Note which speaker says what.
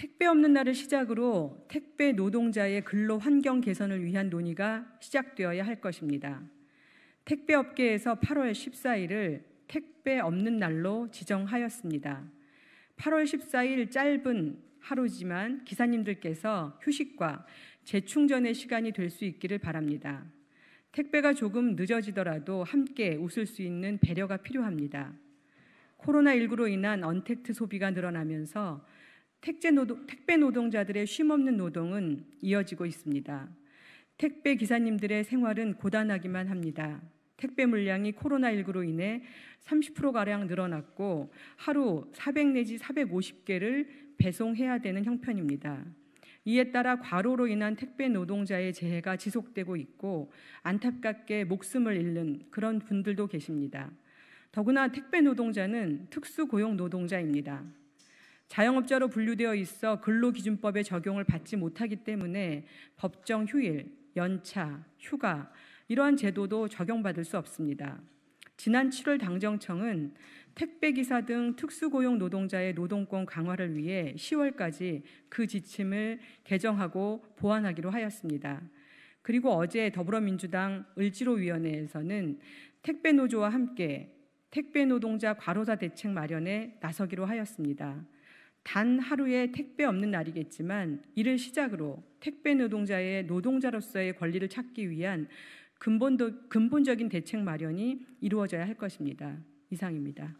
Speaker 1: 택배 없는 날을 시작으로 택배 노동자의 근로 환경 개선을 위한 논의가 시작되어야 할 것입니다. 택배 업계에서 8월 14일을 택배 없는 날로 지정하였습니다. 8월 14일 짧은 하루지만 기사님들께서 휴식과 재충전의 시간이 될 수 있기를 바랍니다. 택배가 조금 늦어지더라도 함께 웃을 수 있는 배려가 필요합니다. 코로나19로 인한 언택트 소비가 늘어나면서 택배, 노동, 택배 노동자들의 쉼없는 노동은 이어지고 있습니다. 택배 기사님들의 생활은 고단하기만 합니다. 택배 물량이 코로나19로 인해 30%가량 늘어났고 하루 400 내지 450개를 배송해야 되는 형편입니다. 이에 따라 과로로 인한 택배 노동자의 재해가 지속되고 있고 안타깝게 목숨을 잃는 그런 분들도 계십니다. 더구나 택배 노동자는 특수 고용 노동자입니다. 자영업자로 분류되어 있어 근로기준법의 적용을 받지 못하기 때문에 법정 휴일, 연차, 휴가 이러한 제도도 적용받을 수 없습니다. 지난 7월 당정청은 택배기사 등 특수고용 노동자의 노동권 강화를 위해 10월까지 그 지침을 개정하고 보완하기로 하였습니다. 그리고 어제 더불어민주당 을지로위원회에서는 택배노조와 함께 택배노동자 과로사 대책 마련에 나서기로 하였습니다. 단 하루에 택배 없는 날이겠지만 이를 시작으로 택배 노동자의 노동자로서의 권리를 찾기 위한 근본도, 근본적인 대책 마련이 이루어져야 할 것입니다. 이상입니다.